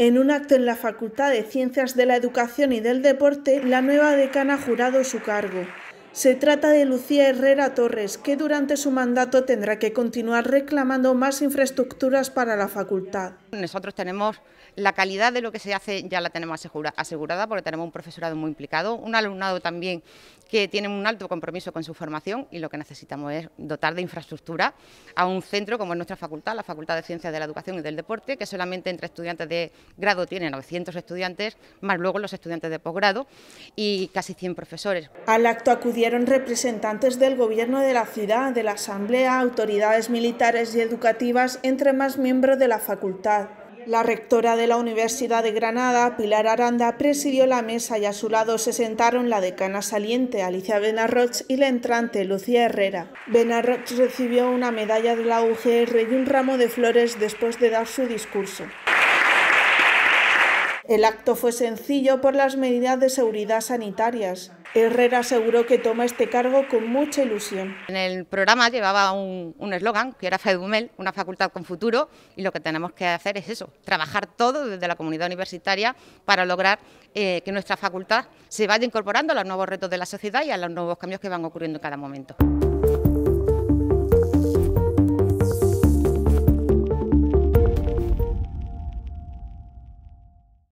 En un acto en la Facultad de Ciencias de la Educación y del Deporte, la nueva decana ha jurado su cargo. Se trata de Lucía Herrera Torres, que durante su mandato tendrá que continuar reclamando más infraestructuras para la facultad. Nosotros tenemos la calidad de lo que se hace, ya la tenemos asegurada porque tenemos un profesorado muy implicado, un alumnado también que tiene un alto compromiso con su formación y lo que necesitamos es dotar de infraestructura a un centro como es nuestra facultad, la Facultad de Ciencias de la Educación y del Deporte, que solamente entre estudiantes de grado tiene 900 estudiantes, más luego los estudiantes de posgrado y casi 100 profesores. Al acto acudieron representantes del gobierno de la ciudad, de la asamblea, autoridades militares y educativas, entre más miembros de la facultad. La rectora de la Universidad de Granada, Pilar Aranda, presidió la mesa y a su lado se sentaron la decana saliente, Alicia Benarroch, y la entrante, Lucía Herrera. Benarroch recibió una medalla de la UGR y un ramo de flores después de dar su discurso. El acto fue sencillo por las medidas de seguridad sanitarias. Herrera aseguró que toma este cargo con mucha ilusión. En el programa llevaba un eslogan que era FEDUMEL, una facultad con futuro, y lo que tenemos que hacer es eso, trabajar todo desde la comunidad universitaria para lograr eh, que nuestra facultad se vaya incorporando a los nuevos retos de la sociedad y a los nuevos cambios que van ocurriendo en cada momento.